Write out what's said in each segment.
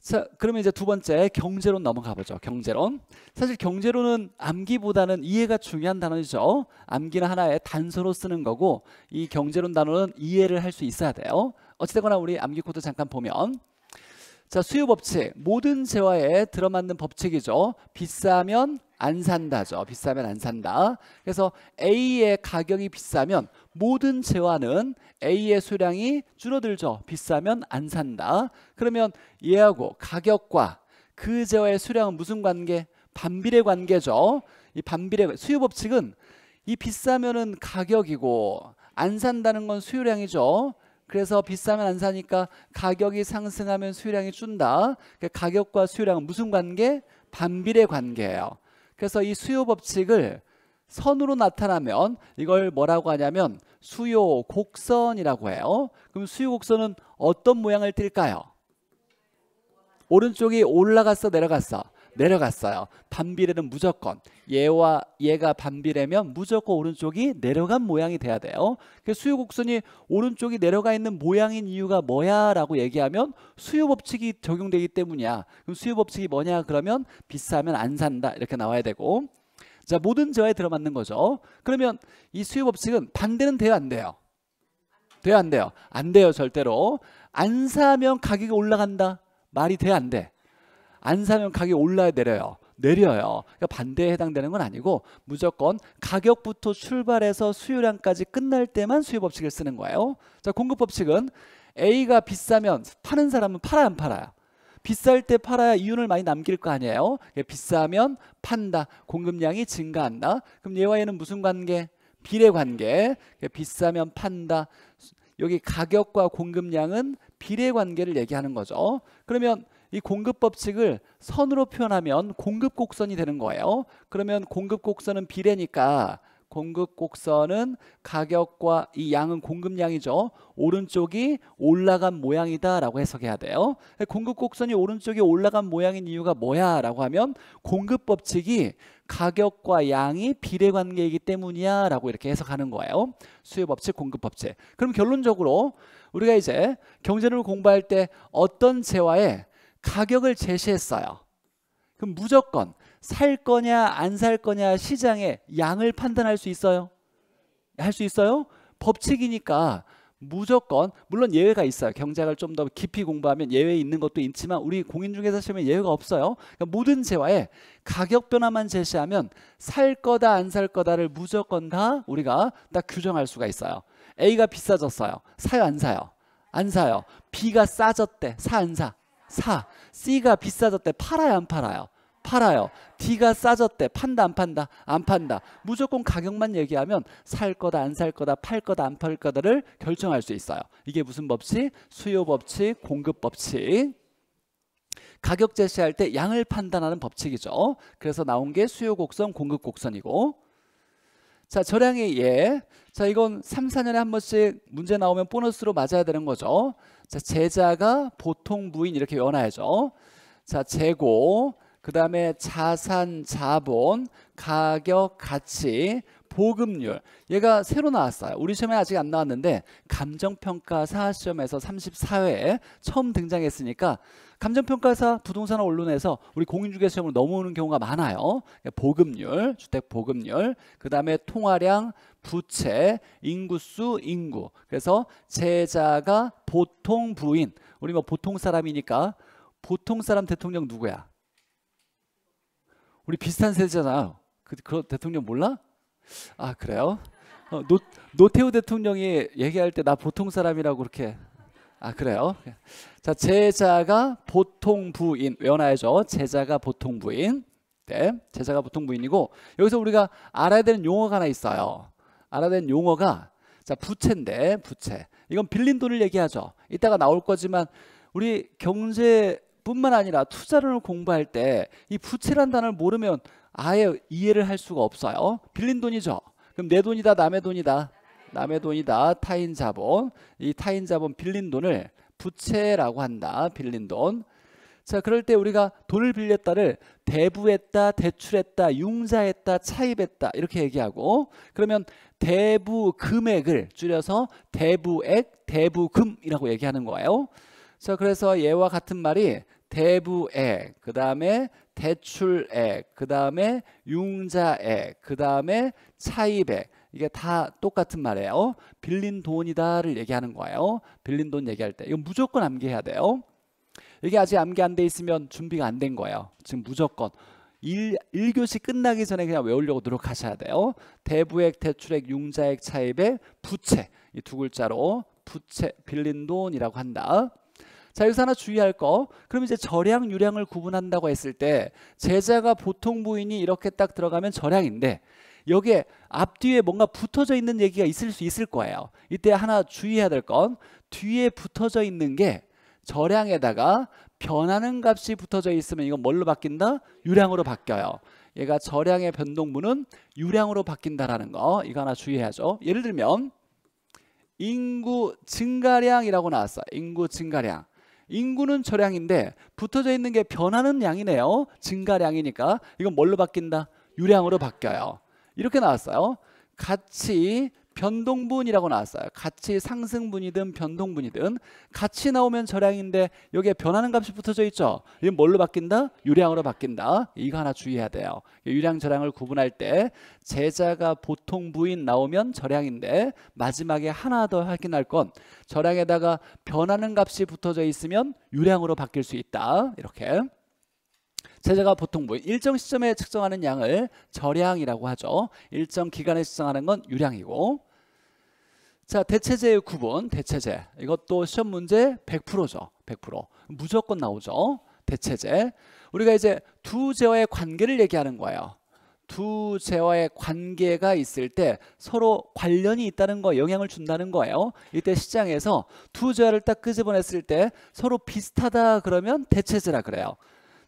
자, 그러면 이제 두 번째 경제론 넘어가 보죠. 경제론. 사실 경제론은 암기보다는 이해가 중요한 단어이죠. 암기는 하나의 단서로 쓰는 거고 이 경제론 단어는 이해를 할 수 있어야 돼요. 어찌되거나 우리 암기 코드 잠깐 보면 자, 수요 법칙. 모든 재화에 들어맞는 법칙이죠. 비싸면 안 산다죠. 비싸면 안 산다. 그래서 A의 가격이 비싸면 모든 재화는 A의 수량이 줄어들죠. 비싸면 안 산다. 그러면 얘하고 가격과 그 재화의 수량은 무슨 관계? 반비례 관계죠. 이 반비례 수요 법칙은 이 비싸면은 가격이고 안 산다는 건 수요량이죠. 그래서 비싸면 안 사니까 가격이 상승하면 수요량이 준다. 그러니까 가격과 수요량은 무슨 관계? 반비례 관계예요. 그래서 이 수요 법칙을 선으로 나타나면 이걸 뭐라고 하냐면 수요 곡선이라고 해요. 그럼 수요 곡선은 어떤 모양을 띨까요? 오른쪽이 올라갔어 내려갔어. 내려갔어요. 반비례는 무조건 얘와 얘가 반비례면 무조건 오른쪽이 내려간 모양이 돼야 돼요. 수요곡선이 오른쪽이 내려가 있는 모양인 이유가 뭐야 라고 얘기하면 수요법칙이 적용되기 때문이야. 그럼 수요법칙이 뭐냐 그러면 비싸면 안 산다 이렇게 나와야 되고 자 모든 저에 들어맞는 거죠. 그러면 이 수요법칙은 반대는 돼요 안 돼요? 돼요 안 돼요? 안 돼요 절대로. 안 사면 가격이 올라간다. 말이 돼안 돼? 안 사면 가격이 올라야 내려요. 내려요. 그러니까 반대에 해당되는 건 아니고 무조건 가격부터 출발해서 수요량까지 끝날 때만 수요 법칙을 쓰는 거예요. 자, 공급 법칙은 A가 비싸면 파는 사람은 팔아 안 팔아요. 비쌀 때 팔아야 이윤을 많이 남길 거 아니에요. 예, 비싸면 판다. 공급량이 증가한다. 그럼 얘와 얘는 무슨 관계? 비례 관계. 예, 비싸면 판다. 여기 가격과 공급량은 비례 관계를 얘기하는 거죠. 그러면 이 공급 법칙을 선으로 표현하면 공급 곡선이 되는 거예요. 그러면 공급 곡선은 비례니까 공급 곡선은 가격과 이 양은 공급량이죠. 오른쪽이 올라간 모양이다 라고 해석해야 돼요. 공급 곡선이 오른쪽이 올라간 모양인 이유가 뭐야 라고 하면 공급 법칙이 가격과 양이 비례관계이기 때문이야 라고 이렇게 해석하는 거예요. 수요 법칙, 공급 법칙. 그럼 결론적으로 우리가 이제 경제를 공부할 때 어떤 재화에 가격을 제시했어요. 그럼 무조건 살 거냐 안 살 거냐 시장의 양을 판단할 수 있어요? 할 수 있어요? 법칙이니까 무조건 물론 예외가 있어요. 경제학을 좀 더 깊이 공부하면 예외 있는 것도 있지만 우리 공인중개사 시험에 예외가 없어요. 그러니까 모든 재화에 가격 변화만 제시하면 살 거다 안 살 거다를 무조건 다 우리가 딱 규정할 수가 있어요. A가 비싸졌어요. 사요 안 사요? 안 사요. B가 싸졌대. 사 안 사? 사. C가 비싸졌대. 팔아요, 안 팔아요? 팔아요. D가 싸졌대. 판다 안 판다? 안 판다. 무조건 가격만 얘기하면 살 거다 안 살 거다 팔 거다 안 팔 거다를 결정할 수 있어요. 이게 무슨 법칙? 수요 법칙, 공급 법칙. 가격 제시할 때 양을 판단하는 법칙이죠. 그래서 나온 게 수요 곡선, 공급 곡선이고. 자, 저량의 예. 자, 이건 3, 4년에 한 번씩 문제 나오면 보너스로 맞아야 되는 거죠. 자, 제자가 보통 부인 이렇게 연하해죠. 자, 재고, 그 다음에 자산, 자본, 가격, 가치, 보급률. 얘가 새로 나왔어요. 우리 시험에 아직 안 나왔는데 감정평가사 시험에서 34회에 처음 등장했으니까 감정평가사 부동산 언론에서 우리 공인중개 시험을 넘어오는 경우가 많아요. 보급률, 주택 보급률, 그 다음에 통화량, 부채, 인구수, 인구. 그래서 제자가 보통 부인. 우리 뭐 보통 사람이니까 보통 사람 대통령 누구야? 우리 비슷한 세대잖아요. 그, 그 대통령 몰라? 아 그래요? 어, 노, 노태우 대통령이 얘기할 때 나 보통 사람이라고 그렇게 아 그래요? 자 제자가 보통 부인 외워놔야죠. 제자가 보통 부인. 네, 제자가 보통 부인이고 여기서 우리가 알아야 되는 용어가 하나 있어요. 알아낸 용어가 자 부채인데 부채 이건 빌린 돈을 얘기하죠 이따가 나올 거지만 우리 경제뿐만 아니라 투자를 공부할 때 이 부채란 단어를 모르면 아예 이해를 할 수가 없어요 빌린 돈이죠 그럼 내 돈이다 남의 돈이다 남의 돈이다 타인 자본 이 타인 자본 빌린 돈을 부채라고 한다 빌린 돈 자, 그럴 때 우리가 돈을 빌렸다를 대부했다, 대출했다, 융자했다, 차입했다 이렇게 얘기하고 그러면 대부 금액을 줄여서 대부액, 대부금이라고 얘기하는 거예요. 자, 그래서 얘와 같은 말이 대부액, 그 다음에 대출액, 그 다음에 융자액, 그 다음에 차입액 이게 다 똑같은 말이에요. 빌린 돈이다를 얘기하는 거예요. 빌린 돈 얘기할 때 이거 무조건 암기해야 돼요. 이게 아직 암기 안 돼 있으면 준비가 안 된 거예요. 지금 무조건 1, 1교시 끝나기 전에 그냥 외우려고 노력하셔야 돼요. 대부액, 대출액, 융자액 차입의 부채 이 두 글자로 부채 빌린 돈이라고 한다. 자 여기서 하나 주의할 거 그럼 이제 절약 유량을 구분한다고 했을 때 제자가 보통 부인이 이렇게 딱 들어가면 절약인데 여기에 앞뒤에 뭔가 붙어져 있는 얘기가 있을 수 있을 거예요 이때 하나 주의해야 될 건 뒤에 붙어져 있는 게 절량에다가 변하는 값이 붙어져 있으면 이건 뭘로 바뀐다? 유량으로 바뀌어요. 얘가 절량의 변동분은 유량으로 바뀐다라는 거 이거 하나 주의해야죠. 예를 들면 인구 증가량이라고 나왔어요. 인구 증가량. 인구는 절량인데 붙어져 있는 게 변하는 양이네요. 증가량이니까 이건 뭘로 바뀐다? 유량으로 바뀌어요. 이렇게 나왔어요. 같이 변동분이라고 나왔어요. 같이 상승분이든 변동분이든 같이 나오면 절량인데 여기에 변하는 값이 붙어져 있죠. 이건 뭘로 바뀐다? 유량으로 바뀐다. 이거 하나 주의해야 돼요. 유량 절량을 구분할 때 제자가 보통 부인 나오면 절량인데 마지막에 하나 더 확인할 건 절량에다가 변하는 값이 붙어져 있으면 유량으로 바뀔 수 있다. 이렇게. 제자가 보통 뭐 일정 시점에 측정하는 양을 절량이라고 하죠. 일정 기간에 측정하는 건 유량이고 자 대체제의 구분 대체제 이것도 시험 문제 100%죠. 100% 무조건 나오죠. 대체제 우리가 이제 두 제어의 관계를 얘기하는 거예요. 두 재화의 관계가 있을 때 서로 관련이 있다는 거 영향을 준다는 거예요 이때 시장에서 두 재화를 딱 끄집어냈을 때 서로 비슷하다 그러면 대체제라 그래요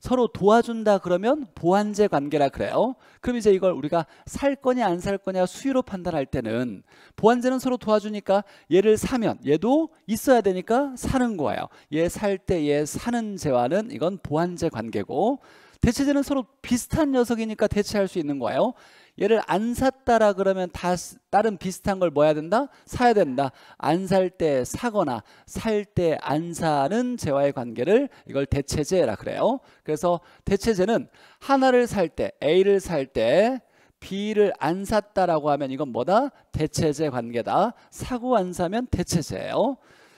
서로 도와준다 그러면 보완제 관계라 그래요. 그럼 이제 이걸 우리가 살 거냐 안 살 거냐 수위로 판단할 때는 보완제는 서로 도와주니까 얘를 사면 얘도 있어야 되니까 사는 거예요. 얘 살 때 얘 사는 재화는 이건 보완제 관계고 대체제는 서로 비슷한 녀석이니까 대체할 수 있는 거예요. 얘를 안 샀다라 그러면 다 다른 비슷한 걸 뭐야 된다? 사야 된다. 안 살 때 사거나 살 때 안 사는 재화의 관계를 이걸 대체제라 그래요. 그래서 대체제는 하나를 살 때 A를 살 때 B를 안 샀다라고 하면 이건 뭐다? 대체제 관계다. 사고 안 사면 대체제예요.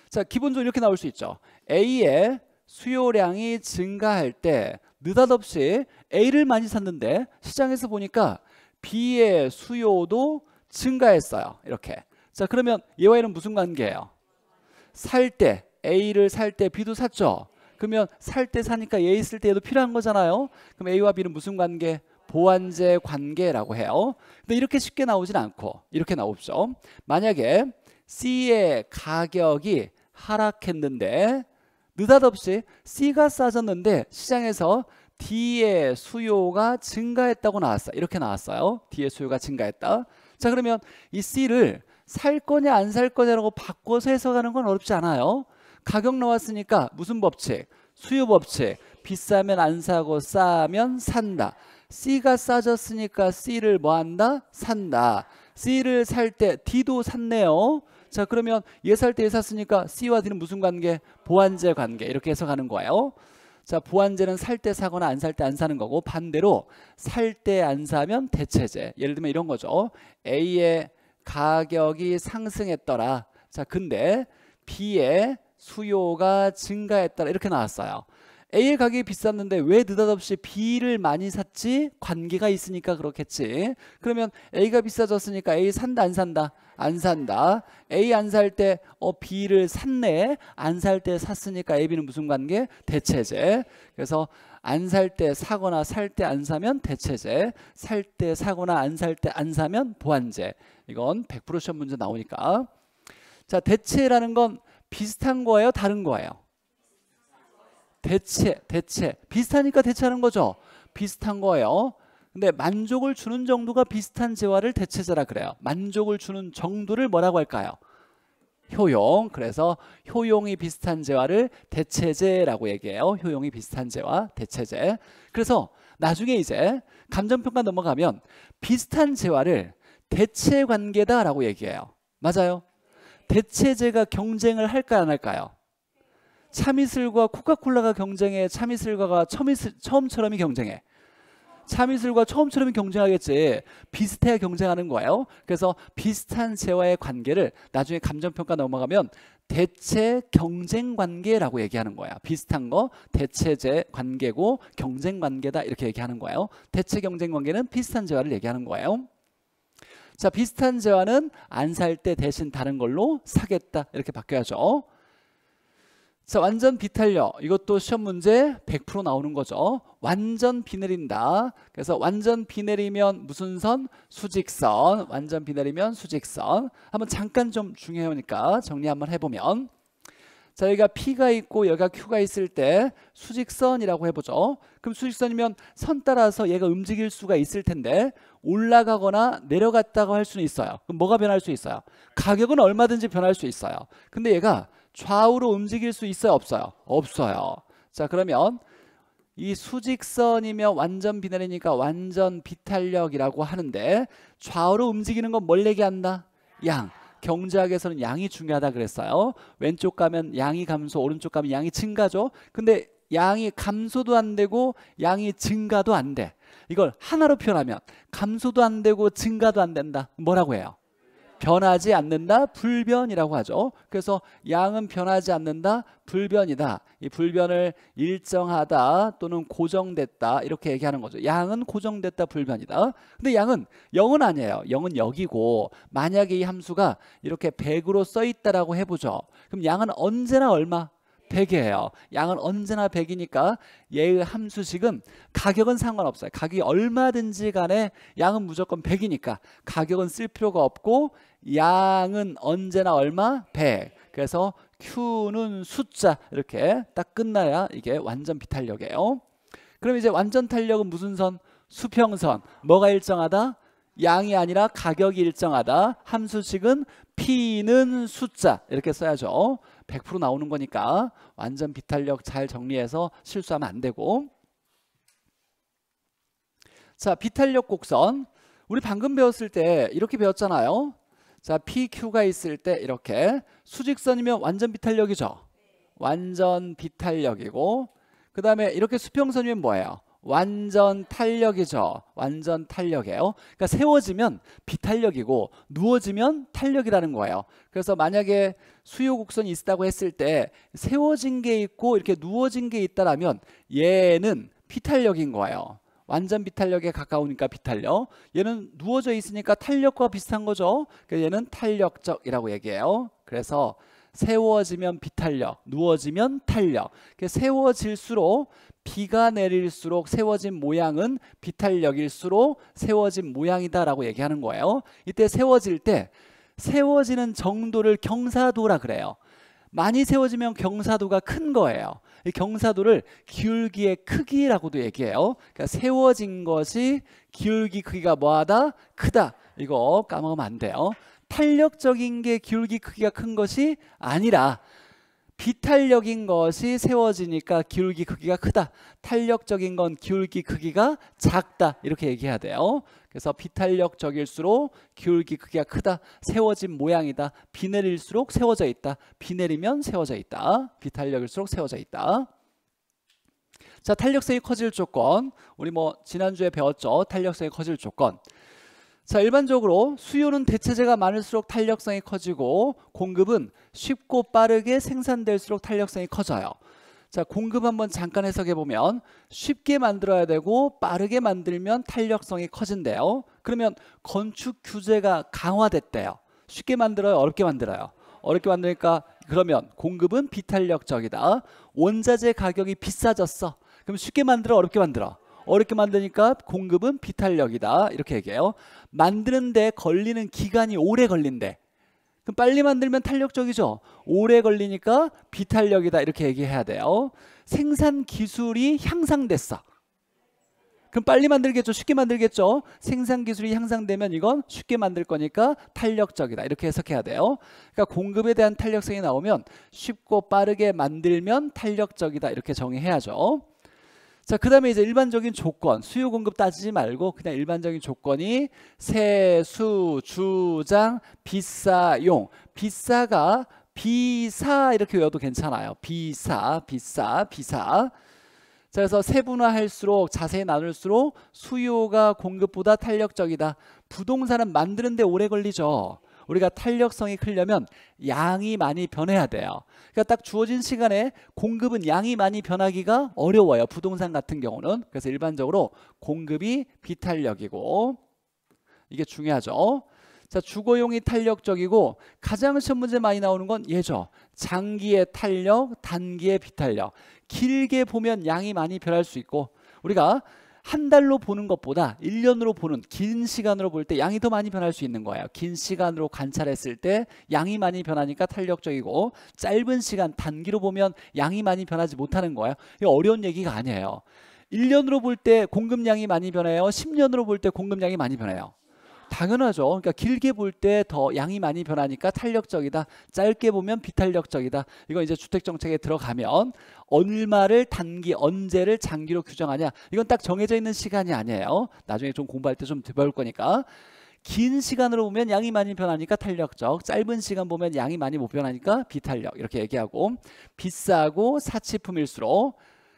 자, 기본적으로 이렇게 나올 수 있죠. A의 수요량이 증가할 때 느닷없이 A를 많이 샀는데 시장에서 보니까 B의 수요도 증가했어요. 이렇게. 자 그러면 얘와 얘는 무슨 관계예요? 살 때 A를 살 때 B도 샀죠. 그러면 살 때 사니까 얘 있을 때 얘도 필요한 거잖아요. 그럼 A와 B는 무슨 관계? 보완제 관계라고 해요. 근데 이렇게 쉽게 나오진 않고 이렇게 나옵죠. 만약에 C의 가격이 하락했는데 느닷없이 C가 싸졌는데 시장에서 D의 수요가 증가했다고 나왔어. 요 이렇게 나왔어요. D의 수요가 증가했다. 자, 그러면 이 C를 살 거냐 안 살 거냐라고 바꿔서 해석하는 건 어렵지 않아요. 가격 나왔으니까 무슨 법칙? 수요 법칙. 비싸면 안 사고 싸면 산다. C가 싸졌으니까 C를 뭐 한다? 산다. C를 살 때 D도 샀네요. 자, 그러면 얘 살때얘 샀으니까 C와 D는 무슨 관계? 보완제 관계. 이렇게 해석하는 거예요. 자 보완제는 살 때 사거나 안 살 때 안 사는 거고 반대로 살 때 안 사면 대체제 예를 들면 이런 거죠 A의 가격이 상승했더라 자 근데 B의 수요가 증가했더라 이렇게 나왔어요 A의 가격이 비쌌는데 왜 느닷없이 B를 많이 샀지? 관계가 있으니까 그렇겠지. 그러면 A가 비싸졌으니까 A 산다 안 산다? 안 산다. A 안 살때 어, B를 샀네. 안 살 때 샀으니까 A, B는 무슨 관계? 대체제. 그래서 안 살 때 사거나 살 때 안 사면 대체제. 살 때 사거나 안 살 때 안 사면 보완제. 이건 100% 시험 문제 나오니까. 자, 대체라는 건 비슷한 거예요? 다른 거예요? 대체, 대체. 비슷하니까 대체하는 거죠. 비슷한 거예요. 근데 만족을 주는 정도가 비슷한 재화를 대체제라 그래요. 만족을 주는 정도를 뭐라고 할까요? 효용. 그래서 효용이 비슷한 재화를 대체제라고 얘기해요. 효용이 비슷한 재화, 대체제. 그래서 나중에 이제 감정평가 넘어가면 비슷한 재화를 대체 관계다라고 얘기해요. 맞아요. 대체제가 경쟁을 할까 안 할까요? 참이슬과 코카콜라가 경쟁해 참이슬과 가 처음처럼이 경쟁해 참이슬과 처음처럼이 경쟁하겠지 비슷해 야 경쟁하는 거예요 그래서 비슷한 재화의 관계를 나중에 감정평가 넘어가면 대체 경쟁 관계라고 얘기하는 거야 비슷한 거 대체제 관계고 경쟁 관계다 이렇게 얘기하는 거예요 대체 경쟁 관계는 비슷한 재화를 얘기하는 거예요 자 비슷한 재화는 안 살 때 대신 다른 걸로 사겠다 이렇게 바뀌어야죠 자, 완전 비탈려 이것도 시험 문제 100% 나오는 거죠. 완전 비 내린다. 그래서 완전 비 내리면 무슨 선? 수직선. 완전 비 내리면 수직선. 한번 잠깐 좀 중요하니까 그러니까. 정리 한번 해보면 자, 여기가 P가 있고 여기가 Q가 있을 때 수직선이라고 해보죠. 그럼 수직선이면 선 따라서 얘가 움직일 수가 있을 텐데 올라가거나 내려갔다고 할 수는 있어요. 그럼 뭐가 변할 수 있어요? 가격은 얼마든지 변할 수 있어요. 근데 얘가 좌우로 움직일 수 있어요? 없어요? 없어요. 자 그러면 이 수직선이며 완전 비난이니까 완전 비탄력이라고 하는데 좌우로 움직이는 건 뭘 얘기한다? 양. 경제학에서는 양이 중요하다 그랬어요. 왼쪽 가면 양이 감소, 오른쪽 가면 양이 증가죠. 근데 양이 감소도 안 되고 양이 증가도 안 돼. 이걸 하나로 표현하면 감소도 안 되고 증가도 안 된다. 뭐라고 해요? 변하지 않는다 불변이라고 하죠. 그래서 양은 변하지 않는다 불변이다. 이 불변을 일정하다 또는 고정됐다 이렇게 얘기하는 거죠. 양은 고정됐다 불변이다. 근데 양은 0은 아니에요. 0은 여기고 만약에 이 함수가 이렇게 100으로 써 있다라고 해 보죠. 그럼 양은 언제나 얼마? 100이에요. 양은 언제나 100이니까 얘의 함수식은 가격은 상관없어요. 가격이 얼마든지 간에 양은 무조건 100이니까 가격은 쓸 필요가 없고 양은 언제나 얼마? 100. 그래서 Q는 숫자 이렇게 딱 끝나야 이게 완전 비탄력이에요. 그럼 이제 완전 탄력은 무슨 선? 수평선. 뭐가 일정하다? 양이 아니라 가격이 일정하다. 함수식은 P는 숫자 이렇게 써야죠. 100% 나오는 거니까 완전 비탄력 잘 정리해서 실수하면 안 되고 자 비탄력 곡선 우리 방금 배웠을 때 이렇게 배웠잖아요 자 PQ가 있을 때 이렇게 수직선이면 완전 비탄력이죠. 완전 비탄력이고 그 다음에 이렇게 수평선이면 뭐예요? 완전 탄력이죠. 완전 탄력이에요. 그러니까 세워지면 비탄력이고 누워지면 탄력이라는 거예요. 그래서 만약에 수요 곡선이 있다고 했을 때 세워진 게 있고 이렇게 누워진 게 있다라면 얘는 비탄력인 거예요. 완전 비탄력에 가까우니까 비탄력. 얘는 누워져 있으니까 탄력과 비슷한 거죠. 그래서 얘는 탄력적이라고 얘기해요. 그래서 세워지면 비탄력, 누워지면 탄력. 세워질수록 비가 내릴수록 세워진 모양은 비탄력일수록 세워진 모양이다라고 얘기하는 거예요. 이때 세워질 때 세워지는 정도를 경사도라 그래요. 많이 세워지면 경사도가 큰 거예요. 이 경사도를 기울기의 크기라고도 얘기해요. 그러니까 세워진 것이 기울기 크기가 뭐하다? 크다. 이거 까먹으면 안 돼요. 탄력적인 게 기울기 크기가 큰 것이 아니라 비탄력인 것이 세워지니까 기울기 크기가 크다. 탄력적인 건 기울기 크기가 작다. 이렇게 얘기해야 돼요. 그래서 비탄력적일수록 기울기 크기가 크다. 세워진 모양이다. 비 내릴수록 세워져 있다. 비 내리면 세워져 있다. 비탄력일수록 세워져 있다. 자, 탄력성이 커질 조건. 우리 뭐 지난주에 배웠죠. 탄력성이 커질 조건. 자 일반적으로 수요는 대체재가 많을수록 탄력성이 커지고 공급은 쉽고 빠르게 생산될수록 탄력성이 커져요. 자 공급 한번 잠깐 해석해보면 쉽게 만들어야 되고 빠르게 만들면 탄력성이 커진대요. 그러면 건축 규제가 강화됐대요. 쉽게 만들어요? 어렵게 만들어요? 어렵게 만드니까 그러면 공급은 비탄력적이다. 원자재 가격이 비싸졌어. 그럼 쉽게 만들어? 어렵게 만들어? 어렵게 만드니까 공급은 비탄력이다 이렇게 얘기해요 만드는데 걸리는 기간이 오래 걸린대 그럼 빨리 만들면 탄력적이죠 오래 걸리니까 비탄력이다 이렇게 얘기해야 돼요 생산 기술이 향상됐어 그럼 빨리 만들겠죠 쉽게 만들겠죠 생산 기술이 향상되면 이건 쉽게 만들 거니까 탄력적이다 이렇게 해석해야 돼요 그러니까 공급에 대한 탄력성이 나오면 쉽고 빠르게 만들면 탄력적이다 이렇게 정의해야죠 자, 그 다음에 이제 일반적인 조건, 수요 공급 따지지 말고 그냥 일반적인 조건이 세수, 주장, 비싸용. 비싸가 비사 이렇게 외워도 괜찮아요. 비사, 비싸, 비사. 자, 그래서 세분화할수록 자세히 나눌수록 수요가 공급보다 탄력적이다. 부동산은 만드는데 오래 걸리죠. 우리가 탄력성이 크려면 양이 많이 변해야 돼요. 그러니까 딱 주어진 시간에 공급은 양이 많이 변하기가 어려워요. 부동산 같은 경우는. 그래서 일반적으로 공급이 비탄력이고 이게 중요하죠. 자, 주거용이 탄력적이고 가장 시험 문제 많이 나오는 건예죠 장기의 탄력, 단기의 비탄력. 길게 보면 양이 많이 변할 수 있고 우리가 한 달로 보는 것보다 1년으로 보는 긴 시간으로 볼 때 양이 더 많이 변할 수 있는 거예요. 긴 시간으로 관찰했을 때 양이 많이 변하니까 탄력적이고 짧은 시간 단기로 보면 양이 많이 변하지 못하는 거예요. 이 어려운 얘기가 아니에요. 1년으로 볼 때 공급량이 많이 변해요. 10년으로 볼 때 공급량이 많이 변해요. 당연하죠. 그러니까 길게 볼 때 더 양이 많이 변하니까 탄력적이다. 짧게 보면 비탄력적이다. 이거 이제 주택 정책에 들어가면 얼마를 단기, 언제를 장기로 규정하냐. 이건 딱 정해져 있는 시간이 아니에요. 나중에 좀 공부할 때좀 배울 거니까. 긴 시간으로 보면 양이 많이 변하니까 탄력적 짧은 시간 보면 양이 많이 못 변하니까 비탄력 이렇게 얘기하고 비싸고 사치품일수록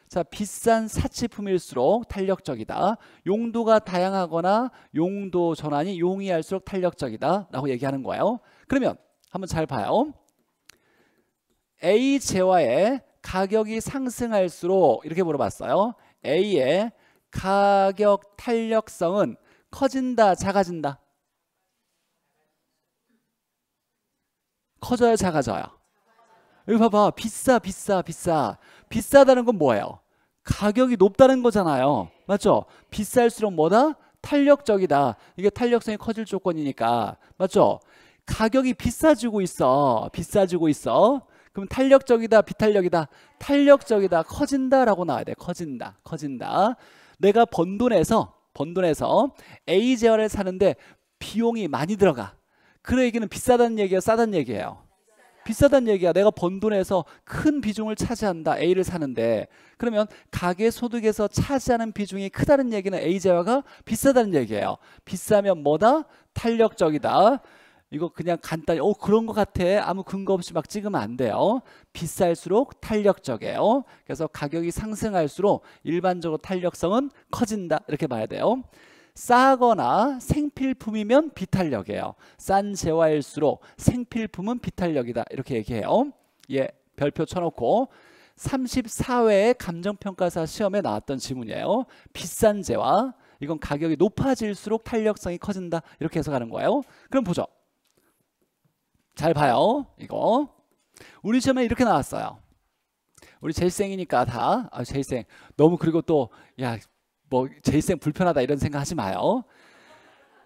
자, 비싼 사치품일수록 탄력적이다. 용도가 다양하거나 용도 전환이 용이할수록 탄력적이다. 라고 얘기하는 거예요. 그러면 한번 잘 봐요. A 재화의 가격이 상승할수록 이렇게 물어봤어요. A의 가격 탄력성은 커진다, 작아진다. 커져요, 작아져요. 여기 봐봐. 비싸, 비싸, 비싸. 비싸다는 건 뭐예요? 가격이 높다는 거잖아요. 맞죠? 비쌀수록 뭐다? 탄력적이다. 이게 탄력성이 커질 조건이니까. 맞죠? 가격이 비싸지고 있어. 비싸지고 있어. 그럼 탄력적이다, 비탄력이다. 탄력적이다, 커진다라고 나와야 돼. 커진다, 커진다. 내가 번 돈에서 번 돈에서 A 재화를 사는데 비용이 많이 들어가. 그래 얘기는 비싸다는 얘기예요, 싸다는 얘기예요. 비싸단 얘기야. 내가 번 돈에서 큰 비중을 차지한다. A를 사는데 그러면 가계 소득에서 차지하는 비중이 크다는 얘기는 A 재화가 비싸다는 얘기예요. 비싸면 뭐다? 탄력적이다. 이거 그냥 간단히 어 그런 것 같아 아무 근거 없이 막 찍으면 안 돼요 비쌀수록 탄력적이에요 그래서 가격이 상승할수록 일반적으로 탄력성은 커진다 이렇게 봐야 돼요 싸거나 생필품이면 비탄력이에요. 싼 재화일수록 생필품은 비탄력이다. 이렇게 얘기해요. 예, 별표 쳐놓고 3 4회 감정평가사 시험에 나왔던 지문이에요. 비싼 재화, 이건 가격이 높아질수록 탄력성이 커진다. 이렇게 해서 가는 거예요. 그럼 보죠. 잘 봐요. 이거. 우리 시험에 이렇게 나왔어요. 우리 재생이니까 다 아, 재생 너무 그리고 또야 뭐제 일생 불편하다 이런 생각하지 마요.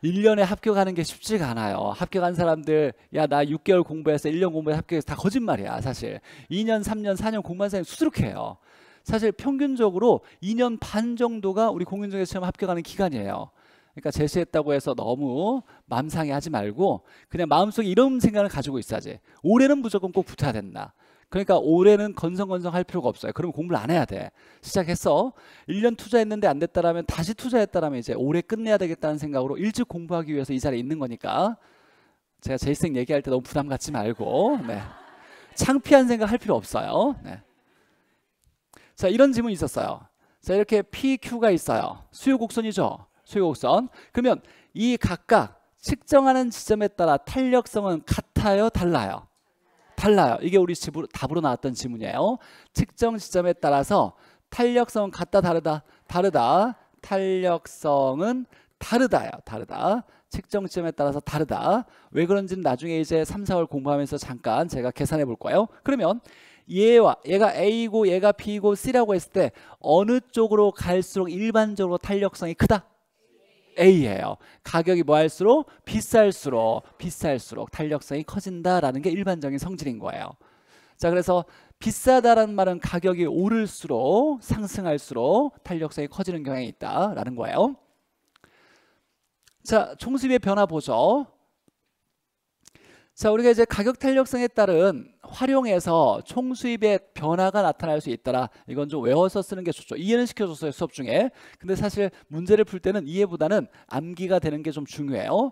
1년에 합격하는 게 쉽지가 않아요. 합격한 사람들 야 나 6개월 공부해서 1년 공부해서 합격해서 다 거짓말이야 사실. 2년, 3년, 4년 공부한 사람이 수두룩해요. 사실 평균적으로 2년 반 정도가 우리 공인중개사 시험 합격하는 기간이에요. 그러니까 제시했다고 해서 너무 맘상해 하지 말고 그냥 마음속에 이런 생각을 가지고 있어야지. 올해는 무조건 꼭 붙어야 된다. 그러니까 올해는 건성건성 할 필요가 없어요. 그러면 공부를 안 해야 돼. 시작했어. 1년 투자했는데 안 됐다라면 다시 투자했다라면 이제 올해 끝내야 되겠다는 생각으로 일찍 공부하기 위해서 이 자리에 있는 거니까 제가 제이생 얘기할 때 너무 부담 갖지 말고 네. 창피한 생각 할 필요 없어요. 네. 자 이런 질문이 있었어요. 자 이렇게 PQ가 있어요. 수요곡선이죠. 수요곡선. 그러면 이 각각 측정하는 지점에 따라 탄력성은 같아요, 달라요? 달라요. 이게 우리 집으로, 답으로 나왔던 질문이에요 측정 시점에 따라서 탄력성 은 같다 다르다 다르다 탄력성은 다르다요. 다르다. 측정 시점에 따라서 다르다. 왜 그런지는 나중에 이제 3, 4월 공부하면서 잠깐 제가 계산해 볼 거예요. 그러면 얘와 얘가 A고 얘가 B고 C라고 했을 때 어느 쪽으로 갈수록 일반적으로 탄력성이 크다? A예요. 가격이 뭐할수록 비쌀수록 비쌀수록 탄력성이 커진다라는 게 일반적인 성질인 거예요. 자, 그래서 비싸다라는 말은 가격이 오를수록 상승할수록 탄력성이 커지는 경향이 있다라는 거예요. 자, 총수비의 변화 보죠. 자, 우리가 이제 가격 탄력성에 따른 활용에서 총 수입의 변화가 나타날 수 있더라. 이건 좀 외워서 쓰는 게 좋죠. 이해는 시켜줬어요, 수업 중에. 근데 사실 문제를 풀 때는 이해보다는 암기가 되는 게 좀 중요해요.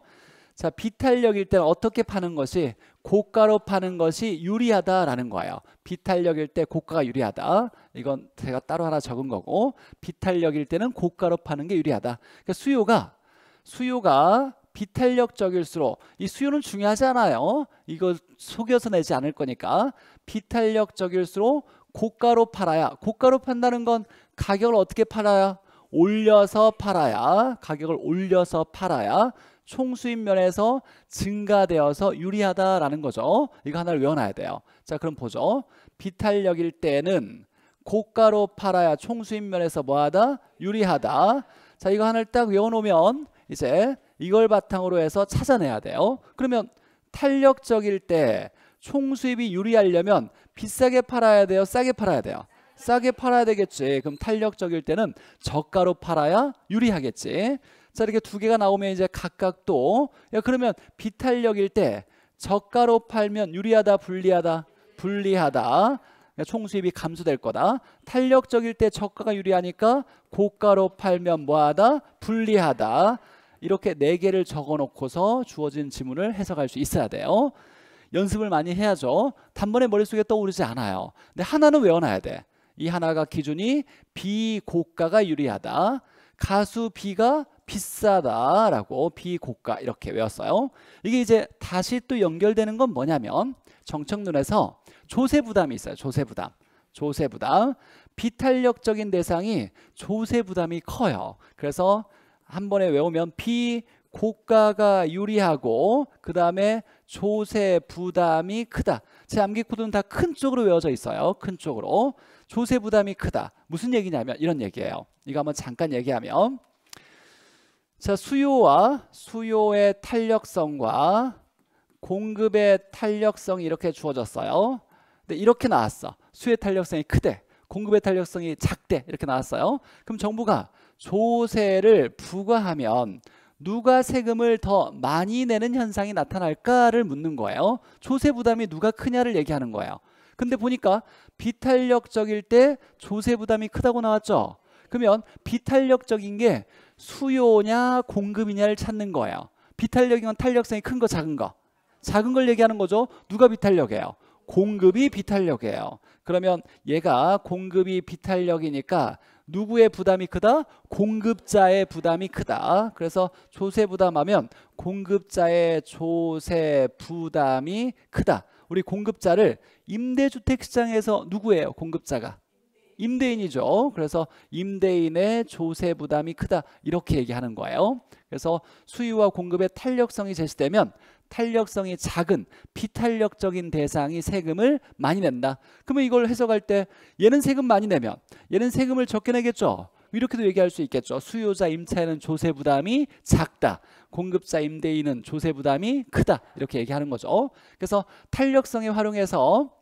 자, 비탄력일 때는 어떻게 파는 것이 고가로 파는 것이 유리하다라는 거예요. 비탄력일 때 고가가 유리하다. 이건 제가 따로 하나 적은 거고 비탄력일 때는 고가로 파는 게 유리하다. 그러니까 수요가 수요가 비탄력적일수록 이 수요는 중요하잖아요 어? 이거 속여서 내지 않을 거니까 비탄력적일수록 고가로 팔아야 고가로 판다는 건 가격을 어떻게 팔아야 올려서 팔아야 가격을 올려서 팔아야 총수입 면에서 증가되어서 유리하다라는 거죠. 이거 하나를 외워놔야 돼요. 자 그럼 보죠. 비탄력일 때는 고가로 팔아야 총수입 면에서 뭐하다? 유리하다. 자 이거 하나를 딱 외워놓으면 이제 이걸 바탕으로 해서 찾아내야 돼요. 그러면 탄력적일 때 총수입이 유리하려면 비싸게 팔아야 돼요? 싸게 팔아야 돼요? 싸게 팔아야 되겠지. 그럼 탄력적일 때는 저가로 팔아야 유리하겠지. 자 이렇게 두 개가 나오면 이제 각각 또 야, 그러면 비탄력일 때 저가로 팔면 유리하다 불리하다 불리하다 총수입이 감소될 거다 탄력적일 때 저가가 유리하니까 고가로 팔면 뭐하다 불리하다 이렇게 네 개를 적어놓고서 주어진 지문을 해석할 수 있어야 돼요. 연습을 많이 해야죠. 단번에 머릿속에 떠오르지 않아요. 근데 하나는 외워놔야 돼. 이 하나가 기준이 비고가가 유리하다. 가수 비가 비싸다라고 비고가 이렇게 외웠어요. 이게 이제 다시 또 연결되는 건 뭐냐면 정청론에서 조세 부담이 있어요. 조세 부담. 조세 부담. 비탄력적인 대상이 조세 부담이 커요. 그래서 한 번에 외우면 비고가가 유리하고 그 다음에 조세 부담이 크다. 제 암기 코드는 다 큰 쪽으로 외워져 있어요. 큰 쪽으로. 조세 부담이 크다. 무슨 얘기냐면 이런 얘기예요. 이거 한번 잠깐 얘기하면 자 수요와 수요의 탄력성과 공급의 탄력성이 이렇게 주어졌어요. 근데 이렇게 나왔어. 수요의 탄력성이 크대. 공급의 탄력성이 작대 이렇게 나왔어요. 그럼 정부가 조세를 부과하면 누가 세금을 더 많이 내는 현상이 나타날까를 묻는 거예요. 조세 부담이 누가 크냐를 얘기하는 거예요. 근데 보니까 비탄력적일 때 조세 부담이 크다고 나왔죠. 그러면 비탄력적인 게 수요냐 공급이냐를 찾는 거예요. 비탄력인 건 탄력성이 큰 거 작은 거. 작은 걸 얘기하는 거죠. 누가 비탄력이에요? 공급이 비탄력이에요. 그러면 얘가 공급이 비탄력이니까 누구의 부담이 크다? 공급자의 부담이 크다. 그래서 조세 부담하면 공급자의 조세 부담이 크다. 우리 공급자를 임대주택 시장에서 누구예요? 공급자가 임대인이죠. 그래서 임대인의 조세 부담이 크다. 이렇게 얘기하는 거예요. 그래서 수요와 공급의 탄력성이 제시되면 탄력성이 작은 비탄력적인 대상이 세금을 많이 낸다. 그러면 이걸 해석할 때 얘는 세금 많이 내면 얘는 세금을 적게 내겠죠. 이렇게도 얘기할 수 있겠죠. 수요자 임차인은 조세 부담이 작다. 공급자 임대인은 조세 부담이 크다. 이렇게 얘기하는 거죠. 그래서 탄력성에 활용해서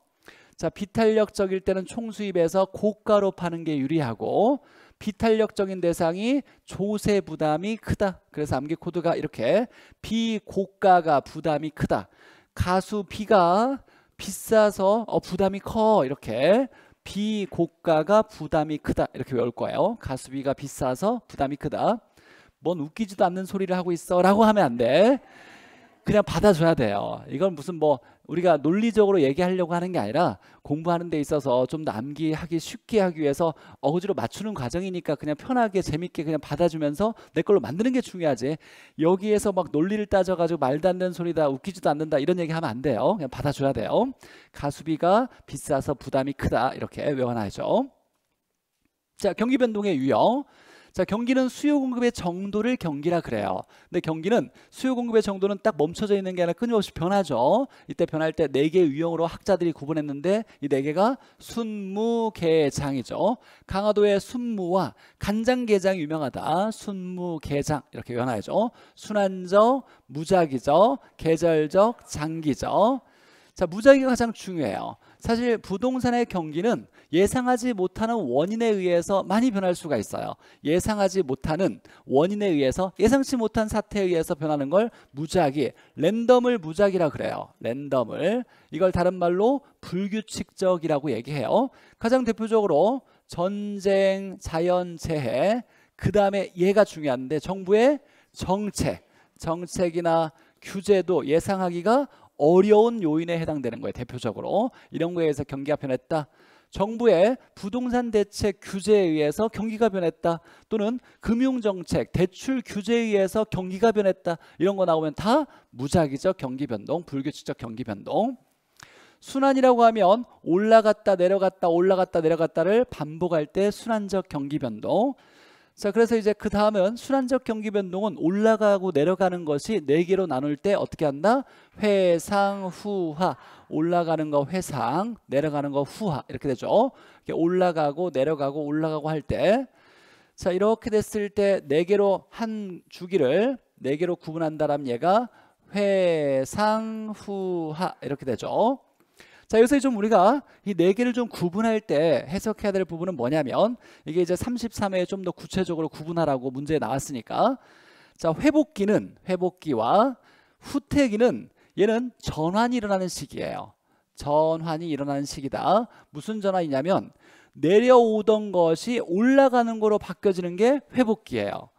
자 비탄력적일 때는 총수입에서 고가로 파는 게 유리하고 비탄력적인 대상이 조세 부담이 크다. 그래서 암기 코드가 이렇게 비고가가 부담이 크다. 가수 비가 비싸서 어, 부담이 커 이렇게 비고가가 부담이 크다 이렇게 외울 거예요. 가수비가 비싸서 부담이 크다. 뭔 웃기지도 않는 소리를 하고 있어 라고 하면 안 돼. 그냥 받아줘야 돼요. 이건 무슨 뭐 우리가 논리적으로 얘기하려고 하는 게 아니라 공부하는 데 있어서 좀 남기하기 쉽게 하기 위해서 어거지로 맞추는 과정이니까 그냥 편하게 재밌게 그냥 받아주면서 내 걸로 만드는 게 중요하지. 여기에서 막 논리를 따져가지고 말도 안 되는 소리다 웃기지도 않는다 이런 얘기 하면 안 돼요. 그냥 받아줘야 돼요. 가수비가 비싸서 부담이 크다 이렇게 외워놔야죠. 자 경기 변동의 유형. 자, 경기는 수요 공급의 정도를 경기라 그래요. 근데 경기는 수요 공급의 정도는 딱 멈춰져 있는 게 아니라 끊임없이 변하죠. 이때 변할 때 네 개의 유형으로 학자들이 구분했는데 이 네 개가 순무계장이죠. 강화도의 순무와 간장게장 이 유명하다. 순무계장 이렇게 연하죠. 순환적, 무작위적, 계절적, 장기적. 자, 무작위가 가장 중요해요. 사실 부동산의 경기는 예상하지 못하는 원인에 의해서 많이 변할 수가 있어요. 예상하지 못하는 원인에 의해서 예상치 못한 사태에 의해서 변하는 걸 무작위, 랜덤을 무작위라 그래요. 랜덤을. 이걸 다른 말로 불규칙적이라고 얘기해요. 가장 대표적으로 전쟁, 자연재해, 그 다음에 얘가 중요한데 정부의 정책, 정책이나 규제도 예상하기가 어려운 요인에 해당되는 거예요. 대표적으로 이런 거에 의해서 경기가 변했다. 정부의 부동산 대책 규제에 의해서 경기가 변했다. 또는 금융정책, 대출 규제에 의해서 경기가 변했다. 이런 거 나오면 다 무작위적 경기 변동, 불규칙적 경기 변동. 순환이라고 하면 올라갔다 내려갔다 올라갔다 내려갔다를 반복할 때 순환적 경기 변동 자 그래서 이제 그 다음은 순환적 경기 변동은 올라가고 내려가는 것이 네 개로 나눌 때 어떻게 한다? 회상 후하 올라가는 거 회상 내려가는 거 후하 이렇게 되죠. 이렇게 올라가고 내려가고 올라가고 할 때자 이렇게 됐을 때 네 개로 한 주기를 네 개로 구분한다라면 얘가 회상 후하 이렇게 되죠. 자, 여기서 좀 우리가 이 네 개를 좀 구분할 때 해석해야 될 부분은 뭐냐면 이게 이제 33회에 좀 더 구체적으로 구분하라고 문제에 나왔으니까 자, 회복기는 회복기와 후퇴기는 얘는 전환이 일어나는 시기예요. 전환이 일어나는 시기다. 무슨 전환이냐면 내려오던 것이 올라가는 거로 바뀌어지는 게 회복기예요.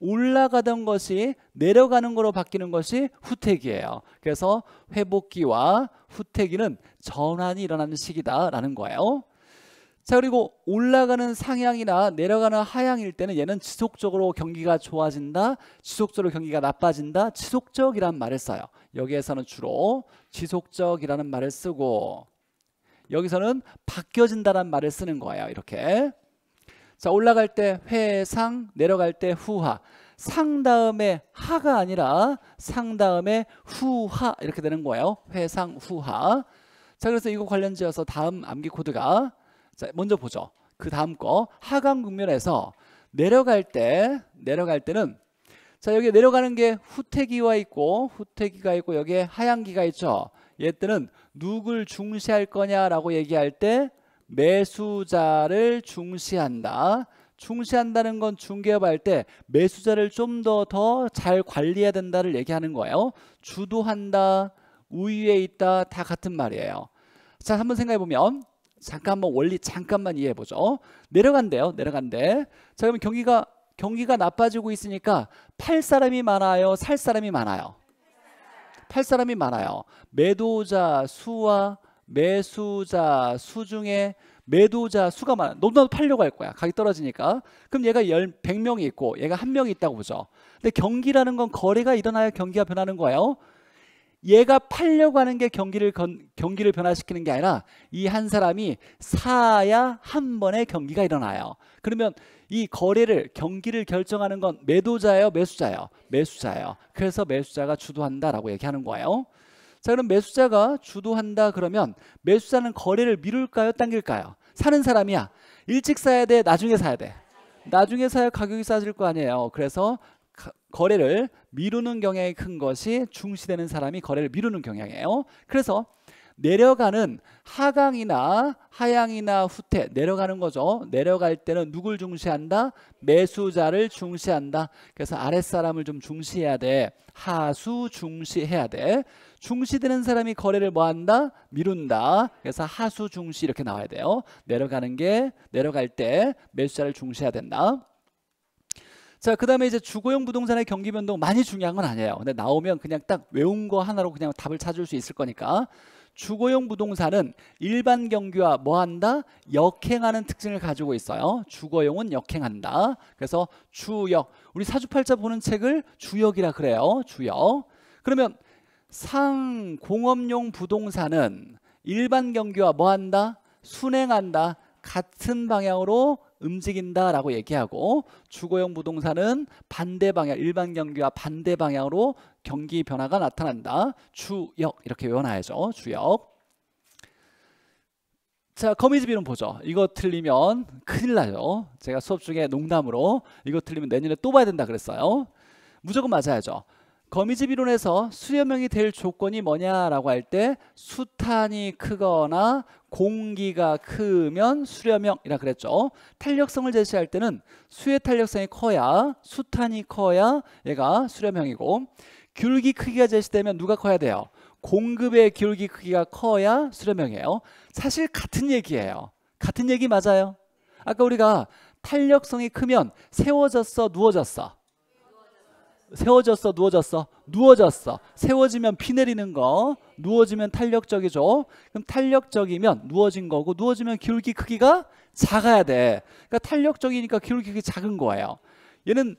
올라가던 것이 내려가는 거로 바뀌는 것이 후퇴기예요. 그래서 회복기와 후퇴기는 전환이 일어나는 시기다라는 거예요. 자 그리고 올라가는 상향이나 내려가는 하향일 때는 얘는 지속적으로 경기가 좋아진다 지속적으로 경기가 나빠진다 지속적이란 말을 써요 여기에서는 주로 지속적이라는 말을 쓰고 여기서는 바뀌어진다는 말을 쓰는 거예요 이렇게 자 올라갈 때 회상 내려갈 때 후하 상 다음에 하가 아니라 상 다음에 후하 이렇게 되는 거예요 회상 후하 자 그래서 이거 관련지어서 다음 암기 코드가 자 먼저 보죠 그 다음 거 하강 국면에서 내려갈 때 내려갈 때는 자 여기 내려가는 게후퇴기와 있고 후퇴기가 있고 여기에 하향기가 있죠 얘 때는 누굴 중시할 거냐라고 얘기할 때 매수자를 중시한다. 중시한다는 건 중개업할 때 매수자를 좀 더 더 잘 관리해야 된다를 얘기하는 거예요. 주도한다, 우위에 있다 다 같은 말이에요. 자 한번 생각해 보면 잠깐만 원리 잠깐만 이해해 보죠. 내려간대요. 내려간대. 자그러면 경기가 경기가 나빠지고 있으니까 팔 사람이 많아요. 살 사람이 많아요. 팔 사람이 많아요. 매도자 수와 매수자 수 중에 매도자 수가 많아. 너무나도 팔려고 할 거야. 가격 떨어지니까. 그럼 얘가 열, 100명이 있고 얘가 한 명이 있다고 보죠. 근데 경기라는 건 거래가 일어나야 경기가 변하는 거예요. 얘가 팔려고 하는 게 경기를 건, 경기를 변화시키는 게 아니라 이 한 사람이 사야 한 번에 경기가 일어나요. 그러면 이 거래를 경기를 결정하는 건 매도자예요, 매수자예요, 매수자예요. 그래서 매수자가 주도한다라고 얘기하는 거예요. 자 그럼 매수자가 주도한다 그러면 매수자는 거래를 미룰까요? 당길까요? 사는 사람이야. 일찍 사야 돼? 나중에 사야 돼? 나중에 사야 가격이 싸질 거 아니에요. 그래서 거래를 미루는 경향이 큰 것이 중시되는 사람이 거래를 미루는 경향이에요. 그래서 내려가는 하강이나 하향이나 후퇴 내려가는 거죠. 내려갈 때는 누굴 중시한다? 매수자를 중시한다. 그래서 아랫사람을 좀 중시해야 돼. 하수 중시해야 돼. 중시되는 사람이 거래를 뭐 한다? 미룬다. 그래서 하수 중시 이렇게 나와야 돼요. 내려가는 게 내려갈 때 매수자를 중시해야 된다. 자, 그 다음에 이제 주거용 부동산의 경기 변동 많이 중요한 건 아니에요. 근데 나오면 그냥 딱 외운 거 하나로 그냥 답을 찾을 수 있을 거니까. 주거용 부동산은 일반 경기와 뭐한다? 역행하는 특징을 가지고 있어요. 주거용은 역행한다. 그래서 주역, 우리 사주팔자 보는 책을 주역이라 그래요. 주역. 그러면 상공업용 부동산은 일반 경기와 뭐한다? 순행한다. 같은 방향으로 움직인다라고 얘기하고 주거용 부동산은 반대 방향 일반 경기와 반대 방향으로 경기 변화가 나타난다. 주역 이렇게 외워놔야죠. 주역. 자 거미집 이름 보죠. 이거 틀리면 큰일 나죠. 제가 수업 중에 농담으로 이거 틀리면 내년에 또 봐야 된다 그랬어요. 무조건 맞아야죠. 거미집 이론에서 수렴형이 될 조건이 뭐냐라고 할 때 수탄이 크거나 공기가 크면 수렴형이라 그랬죠. 탄력성을 제시할 때는 수의 탄력성이 커야 수탄이 커야 얘가 수렴형이고 귤기 크기가 제시되면 누가 커야 돼요? 공급의 귤기 크기가 커야 수렴형이에요. 사실 같은 얘기예요. 같은 얘기 맞아요. 아까 우리가 탄력성이 크면 세워졌어 누워졌어 세워졌어 누워졌어 누워졌어 세워지면 피 내리는 거 누워지면 탄력적이죠 그럼 탄력적이면 누워진 거고 누워지면 기울기 크기가 작아야 돼 그러니까 탄력적이니까 기울기 크기 작은 거예요 얘는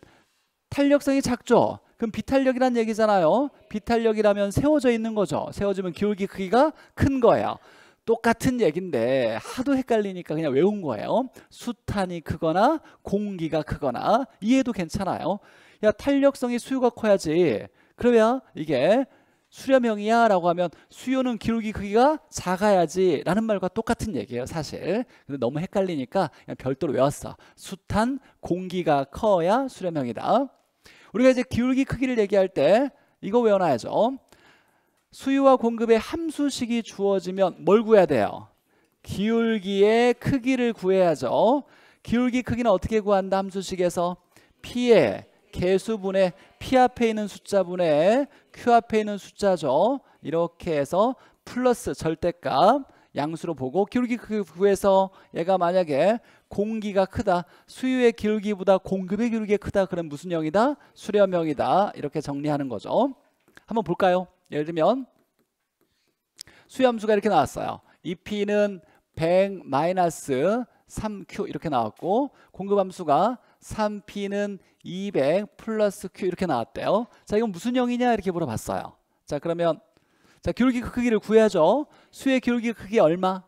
탄력성이 작죠 그럼 비탄력이란 얘기잖아요 비탄력이라면 세워져 있는 거죠 세워지면 기울기 크기가 큰 거예요 똑같은 얘긴데 하도 헷갈리니까 그냥 외운 거예요. 수탄이 크거나 공기가 크거나 이해도 괜찮아요. 야 탄력성이 수요가 커야지. 그러면 이게 수렴형이야 라고 하면 수요는 기울기 크기가 작아야지 라는 말과 똑같은 얘기예요 사실 근데 너무 헷갈리니까 그냥 별도로 외웠어 수탄 공기가 커야 수렴형이다 우리가 이제 기울기 크기를 얘기할 때 이거 외워놔야죠 수요와 공급의 함수식이 주어지면 뭘 구해야 돼요? 기울기의 크기를 구해야죠. 기울기 크기는 어떻게 구한다 함수식에서? P의 개수분의 P 앞에 있는 숫자분의 Q 앞에 있는 숫자죠. 이렇게 해서 플러스 절대값 양수로 보고 기울기 크기 구해서 얘가 만약에 공기가 크다 수요의 기울기보다 공급의 기울기가 크다 그럼 무슨 형이다 수렴형이다 이렇게 정리하는 거죠 한번 볼까요? 예를 들면 수염수가 이렇게 나왔어요. EP는 100 3Q 이렇게 나왔고 공급함수가 3P는 200 플러스 Q 이렇게 나왔대요. 자 이건 무슨 형이냐 이렇게 물어봤어요. 자 그러면 자 기울기 크기를 구해야죠. 수의 기울기 크기 얼마?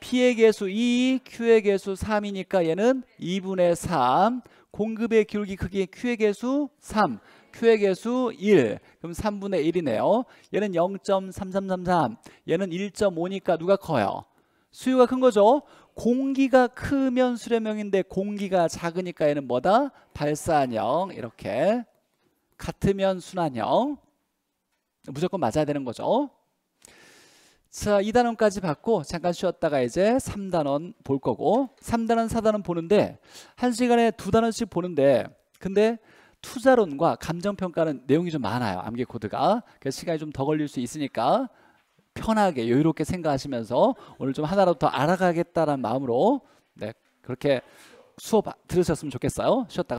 P의 개수 2, Q의 개수 3이니까 얘는 2분의 3 공급의 기울기 크기 Q의 개수 3 Q의 개수 1. 그럼 3분의 1이네요. 얘는 0.3333. 얘는 1.5니까 누가 커요? 수유가 큰 거죠. 공기가 크면 수렴형인데 공기가 작으니까 얘는 뭐다? 발사한형 이렇게 같으면 순환형 무조건 맞아야 되는 거죠 자 2단원까지 봤고 잠깐 쉬었다가 이제 3단원 볼 거고 3단원 4단원 보는데 1 시간에 2 단원씩 보는데 근데 투자론과 감정평가는 내용이 좀 많아요. 암기 코드가. 그래서 시간이 좀 더 걸릴 수 있으니까 편하게 여유롭게 생각하시면서 오늘 좀 하나라도 더 알아가겠다는 마음으로 네 그렇게 수업 들으셨으면 좋겠어요. 쉬었다가